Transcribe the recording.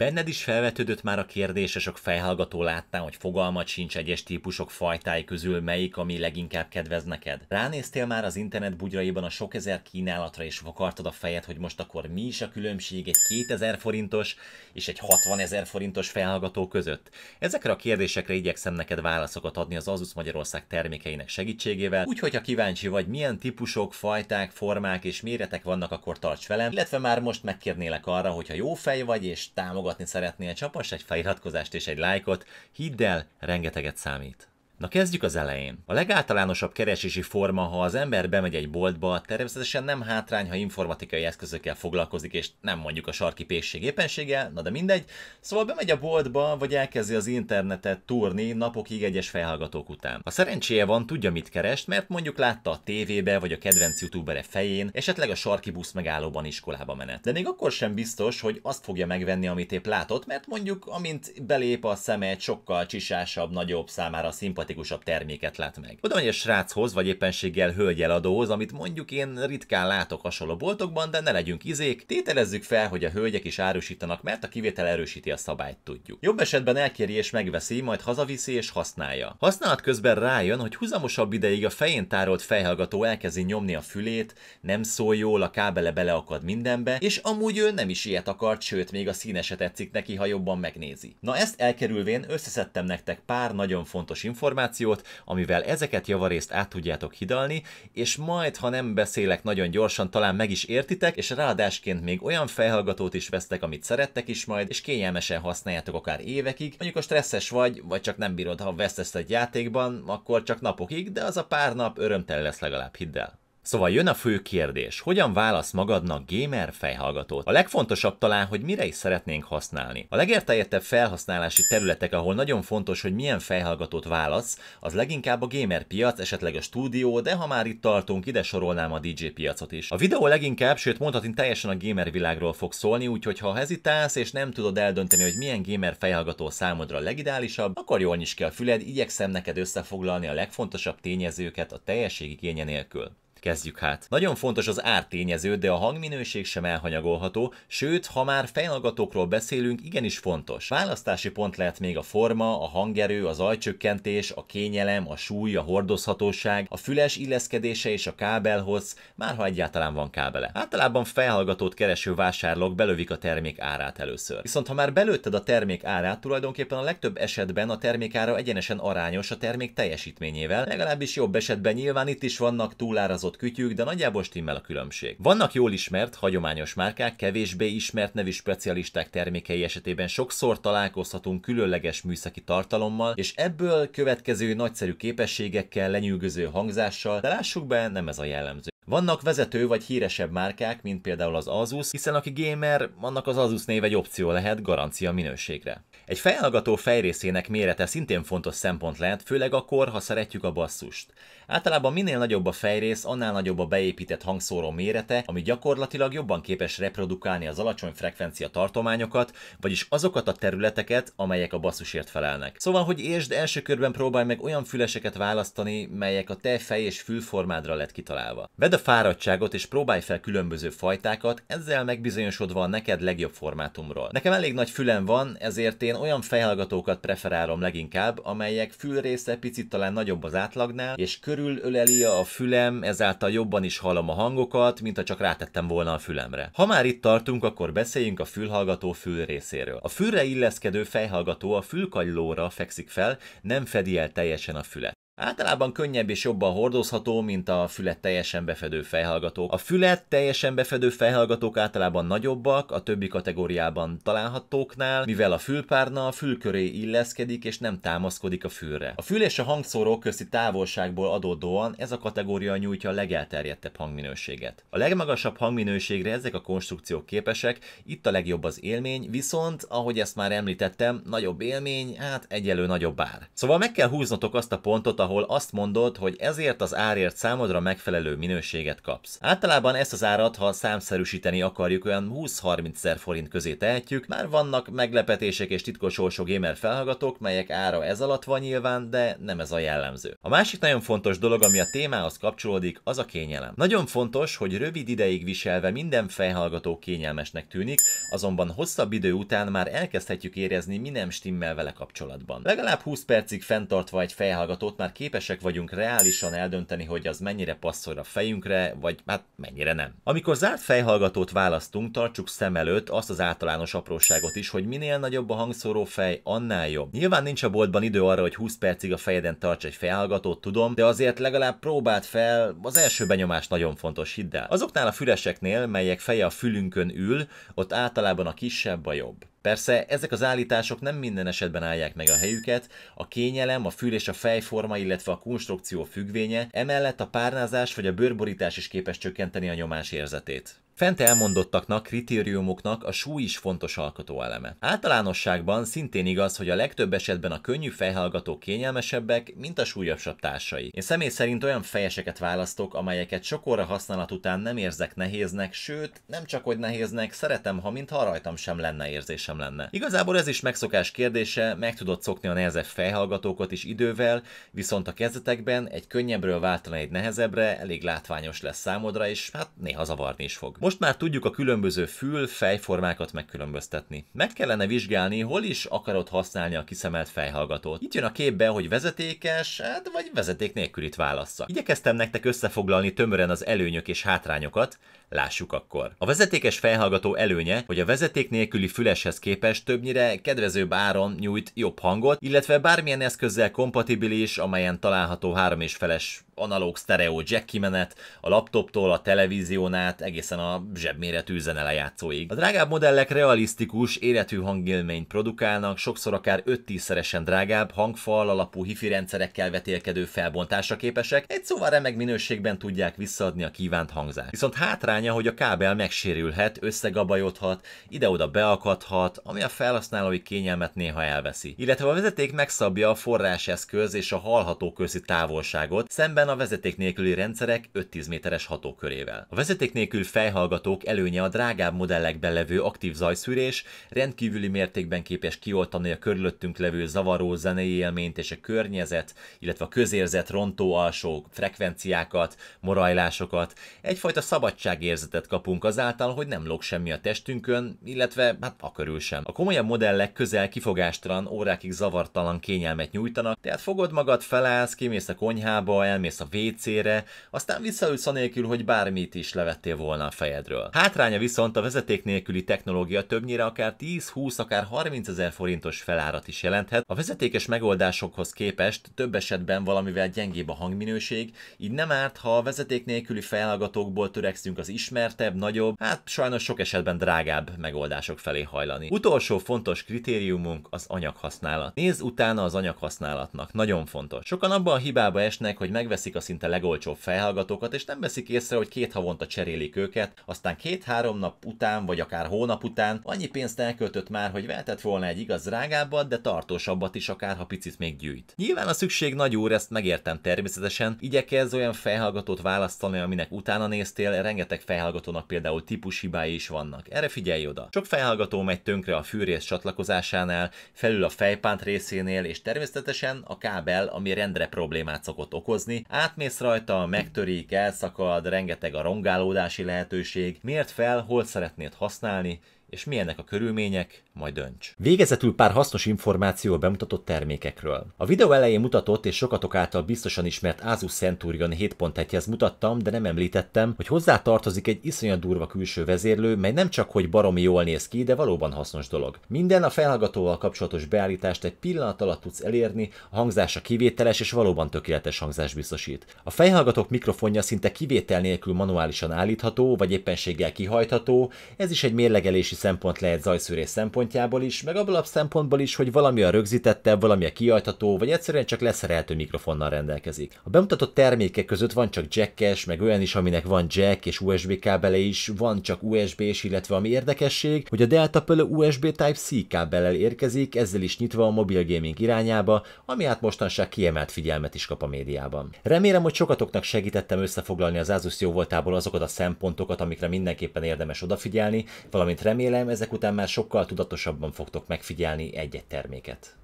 Benned is felvetődött már a kérdés, és sok fejhallgató láttál, hogy fogalmat sincs egyes típusok fajtái közül melyik, ami leginkább kedvez neked. Ránéztél már az internet bugyraiban a sok ezer kínálatra, és vakartad a fejed, hogy most akkor mi is a különbség egy 2000 forintos és egy 60 ezer forintos felhallgató között? Ezekre a kérdésekre igyekszem neked válaszokat adni az Azus Magyarország termékeinek segítségével, úgyhogy ha kíváncsi vagy, milyen típusok, fajták, formák és méretek vannak, akkor tarts velem, illetve már most megkérnélek arra, hogy ha jó fej vagy és támogat támogatni szeretnél, csapass egy feliratkozást és egy lájkot, hidd el, rengeteget számít. Na kezdjük az elején. A legáltalánosabb keresési forma, ha az ember bemegy egy boltba, természetesen nem hátrány, ha informatikai eszközökkel foglalkozik, és nem mondjuk a sarki pészség épenséggel, na de mindegy. Szóval bemegy a boltba, vagy elkezdi az internetet túrni napokig egyes felhallgatók után. Ha szerencséje van, tudja mit keres, mert mondjuk látta a tévébe, vagy a kedvenc youtubere fején, esetleg a sarki busz megállóban iskolába menet. De még akkor sem biztos, hogy azt fogja megvenni, amit épp látott, mert mondjuk amint belép a szeme egy sokkal csisásabb, nagyobb számára szimpatikus szimpatikusabb terméket lát meg. Oda megy a sráchoz, vagy éppenséggel hölgyeladóhoz, amit mondjuk én ritkán látok hasonló boltokban, de ne legyünk izék, tételezzük fel, hogy a hölgyek is árusítanak, mert a kivétel erősíti a szabályt, tudjuk. Jobb esetben elkéri és megveszi, majd hazaviszi és használja. Használat közben rájön, hogy húzamosabb ideig a fején tárolt fejhallgató elkezdi nyomni a fülét, nem szól jól, a kábele beleakad mindenbe, és amúgy ő nem is ilyet akart, sőt, még a színeset tetszik neki, ha jobban megnézi. Na ezt elkerülvén összeszedtem nektek pár nagyon fontos információt, információt, amivel ezeket javarészt át tudjátok hidalni, és majd, ha nem beszélek nagyon gyorsan, talán meg is értitek, és ráadásként még olyan fejhallgatót is vesztek, amit szerettek is majd, és kényelmesen használjátok akár évekig. Mondjuk a stresszes vagy, vagy csak nem bírod, ha vesztesz egy játékban, akkor csak napokig, de az a pár nap örömtel lesz legalább, hidd el. Szóval jön a fő kérdés, hogyan válasz magadnak gamer fejhallgatót? A legfontosabb talán, hogy mire is szeretnénk használni. A legérteljettebb felhasználási területek, ahol nagyon fontos, hogy milyen fejhallgatót válasz, az leginkább a gamer piac, esetleg a stúdió, de ha már itt tartunk, ide sorolnám a DJ piacot is. A videó leginkább, sőt mondhatni teljesen a gamer világról fog szólni, úgyhogy ha hezitálsz és nem tudod eldönteni, hogy milyen gamer fejhallgató számodra a legideálisabb, akkor jól nyisd ki a füled, igyekszem neked összefoglalni a legfontosabb tényezőket a teljesség igénye nélkül. Kezdjük hát. Nagyon fontos az ártényező, de a hangminőség sem elhanyagolható, sőt, ha már fejhallgatókról beszélünk, igenis fontos. Választási pont lehet még a forma, a hangerő, az ajcsökkentés, a kényelem, a súly, a hordozhatóság, a füles illeszkedése és a kábelhossz, már ha egyáltalán van kábele. Általában fejhallgatót kereső vásárlók belövik a termék árát először. Viszont ha már belőtted a termék árát, tulajdonképpen a legtöbb esetben a termék ára egyenesen arányos a termék teljesítményével, legalábbis jobb esetben nyilván itt is vannak túlárazott használhatott kütyük, de nagyjából stimmel a különbség. Vannak jól ismert, hagyományos márkák, kevésbé ismert nevű specialisták termékei esetében sokszor találkozhatunk különleges műszaki tartalommal, és ebből következő nagyszerű képességekkel, lenyűgöző hangzással, de lássuk be, nem ez a jellemző. Vannak vezető vagy híresebb márkák, mint például az Asus, hiszen aki gamer, annak az Asus név egy opció lehet garancia minőségre. Egy fejhallgató fejrészének mérete szintén fontos szempont lehet, főleg akkor, ha szeretjük a basszust. Általában minél nagyobb a fejrész, annál nagyobb a beépített hangszóró mérete, ami gyakorlatilag jobban képes reprodukálni az alacsony frekvencia tartományokat, vagyis azokat a területeket, amelyek a basszusért felelnek. Szóval, hogy értsd, első körben próbálj meg olyan füleseket választani, melyek a te fej és fülformádra lett kitalálva. Vedd a fáradtságot és próbálj fel különböző fajtákat, ezzel megbizonyosodva a neked legjobb formátumról. Nekem elég nagy fülem van, ezért én olyan fejhallgatókat preferálom leginkább, amelyek fülrésze picit talán nagyobb az átlagnál, és körül belülről öleli a fülem, ezáltal jobban is hallom a hangokat, mint ha csak rátettem volna a fülemre. Ha már itt tartunk, akkor beszéljünk a fülhallgató fül részéről. A fülre illeszkedő fejhallgató a fülkagylóra fekszik fel, nem fedi el teljesen a fület. Általában könnyebb és jobban hordozható, mint a fület teljesen befedő fejhallgatók. A fület teljesen befedő fejhallgatók általában nagyobbak, a többi kategóriában találhatóknál, mivel a fülpárna a fülköré illeszkedik és nem támaszkodik a fülre. A fül és a hangszóró közti távolságból adódóan ez a kategória nyújtja a legelterjedtebb hangminőséget. A legmagasabb hangminőségre ezek a konstrukciók képesek, itt a legjobb az élmény, viszont, ahogy ezt már említettem, nagyobb élmény, hát egyelő nagyobb bár. Szóval meg kell húznotok azt a pontot, ahol azt mondod, hogy ezért az árért számodra megfelelő minőséget kapsz. Általában ezt az árat, ha számszerűsíteni akarjuk, olyan 20-30 ezer forint közé tehetjük. Már vannak meglepetések és titkos olsó gamer felhallgatók, melyek ára ez alatt van nyilván, de nem ez a jellemző. A másik nagyon fontos dolog, ami a témához kapcsolódik, az a kényelem. Nagyon fontos, hogy rövid ideig viselve minden felhallgató kényelmesnek tűnik, azonban hosszabb idő után már elkezdhetjük érezni, mi nem stimmel vele kapcsolatban. Legalább 20 percig fenntartva egy felhallgatót már képesek vagyunk reálisan eldönteni, hogy az mennyire passzol a fejünkre, vagy hát mennyire nem. Amikor zárt fejhallgatót választunk, tartsuk szem előtt azt az általános apróságot is, hogy minél nagyobb a hangszóró fej, annál jobb. Nyilván nincs a boltban idő arra, hogy 20 percig a fejeden tarts egy fejhallgatót, tudom, de azért legalább próbált fel, az első benyomás nagyon fontos, hidd el. Azoknál a füleseknél, melyek feje a fülünkön ül, ott általában a kisebb a jobb. Persze ezek az állítások nem minden esetben állják meg a helyüket, a kényelem, a fül és a fejforma, illetve a konstrukció függvénye, emellett a párnázás vagy a bőrborítás is képes csökkenteni a nyomás érzetét. Fent elmondottaknak, kritériumoknak a súly is fontos alkotóeleme. Általánosságban szintén igaz, hogy a legtöbb esetben a könnyű fejhallgatók kényelmesebbek, mint a súlyosabb társai. Én személy szerint olyan fejeseket választok, amelyeket sok óra használat után nem érzek nehéznek, sőt, nem csak hogy nehéznek, szeretem, ha mintha rajtam sem lenne érzésem lenne. Igazából ez is megszokás kérdése, meg tudod szokni a nehezebb fejhallgatókat is idővel, viszont a kezdetekben egy könnyebbről váltani egy nehezebbre elég látványos lesz számodra, és hát néha zavarni is fog. Most már tudjuk a különböző fül, fejformákat megkülönböztetni. Meg kellene vizsgálni, hol is akarod használni a kiszemelt fejhallgatót. Itt jön a képbe, hogy vezetékes, hát vagy vezeték nélkülit válassza. Igyekeztem nektek összefoglalni tömören az előnyök és hátrányokat, lássuk akkor. A vezetékes fejhallgató előnye, hogy a vezeték nélküli füleshez képest többnyire kedvezőbb áron nyújt jobb hangot, illetve bármilyen eszközzel kompatibilis, amelyen található három és feles analóg sztereó jack kimenet, a laptoptól a televízión át egészen a zsebméretű zenelejátszóig. A drágább modellek realisztikus, életű hangélményt produkálnak, sokszor akár 5-10-szeresen drágább, hangfal alapú hifi rendszerekkel vetélkedő felbontásra képesek, egy szóval remek minőségben tudják visszaadni a kívánt hangzást. Viszont hátránya, hogy a kábel megsérülhet, összegabajodhat, ide-oda beakadhat, ami a felhasználói kényelmet néha elveszi. Illetve a vezeték megszabja a forráseszköz és a hallható közi távolságot, szemben a vezeték nélküli rendszerek 5-10 méteres hatókörével. A vezeték nélkül fejhallgató hallgatók, előnye a drágább modellekben levő aktív zajszűrés, rendkívüli mértékben képes kioltani a körülöttünk levő zavaró zenei élményt és a környezet, illetve a közérzet rontó alsó frekvenciákat, morajlásokat. Egyfajta szabadságérzetet kapunk azáltal, hogy nem lóg semmi a testünkön, illetve hát a körül sem. A komolyabb modellek közel kifogástalan, órákig zavartalan kényelmet nyújtanak, tehát fogod magad, felállsz, kimész a konyhába, elmész a WC-re, aztán visszaülsz anélkül, hogy bármit is levettél volna a fejed fejedről. Hátránya viszont a vezeték nélküli technológia többnyire akár 10-20, akár 30 ezer forintos felárat is jelenthet. A vezetékes megoldásokhoz képest több esetben valamivel gyengébb a hangminőség, így nem árt, ha a vezeték nélküli felhallgatókból törekszünk az ismertebb, nagyobb, hát sajnos sok esetben drágább megoldások felé hajlani. Utolsó fontos kritériumunk az anyaghasználat. Nézz utána az anyaghasználatnak, nagyon fontos. Sokan abban a hibába esnek, hogy megveszik a szinte legolcsóbb felhallgatókat, és nem veszik észre, hogy két havonta cserélik őket, aztán két-három nap után, vagy akár hónap után annyi pénzt elköltött már, hogy vehetett volna egy igaz drágábbat, de tartósabbat is akár, ha picit még gyűjt. Nyilván a szükség nagy úr, ezt megértem természetesen, igyekez olyan felhallgatót választani, aminek utána néztél, rengeteg felhallgatónak például típus hibái is vannak. Erre figyelj oda. Sok felhallgató megy tönkre a fűrész csatlakozásánál, felül a fejpánt részénél, és természetesen a kábel, ami rendre problémát szokott okozni, átmész rajta, megtörik, elszakad, rengeteg a rongálódási lehetőség, lehetőség, miért fel, hol szeretnéd használni, és milyenek a körülmények, majd dönts. Végezetül pár hasznos információ bemutatott termékekről. A videó elején mutatott és sokatok által biztosan ismert Asus Centurion 7.1-hez mutattam, de nem említettem, hogy hozzá tartozik egy iszonyat durva külső vezérlő, mely nem csak hogy baromi jól néz ki, de valóban hasznos dolog. Minden a felhallgatóval kapcsolatos beállítást egy pillanat alatt tudsz elérni, a hangzása kivételes és valóban tökéletes hangzás biztosít. A fejhallgatók mikrofonja szinte kivétel nélkül manuálisan állítható, vagy éppenséggel kihajtható, ez is egy mérlegelési szempont lehet zajszűrés szempontjából is, meg abból a szempontból is, hogy valami a rögzítettebb, valami a kiajtható, vagy egyszerűen csak leszerelhető mikrofonnal rendelkezik. A bemutatott termékek között van csak jackes, meg olyan is, aminek van jack és USB kábele is, van csak USB-s, illetve ami érdekesség, hogy a Delta Pöl USB Type-C kábellel érkezik, ezzel is nyitva a mobil gaming irányába, ami hát mostanság kiemelt figyelmet is kap a médiában. Remélem, hogy sokatoknak segítettem összefoglalni az Asus voltából azokat a szempontokat, amikre mindenképpen érdemes odafigyelni, valamint remélem, remélem ezek után már sokkal tudatosabban fogtok megfigyelni egy-egy terméket.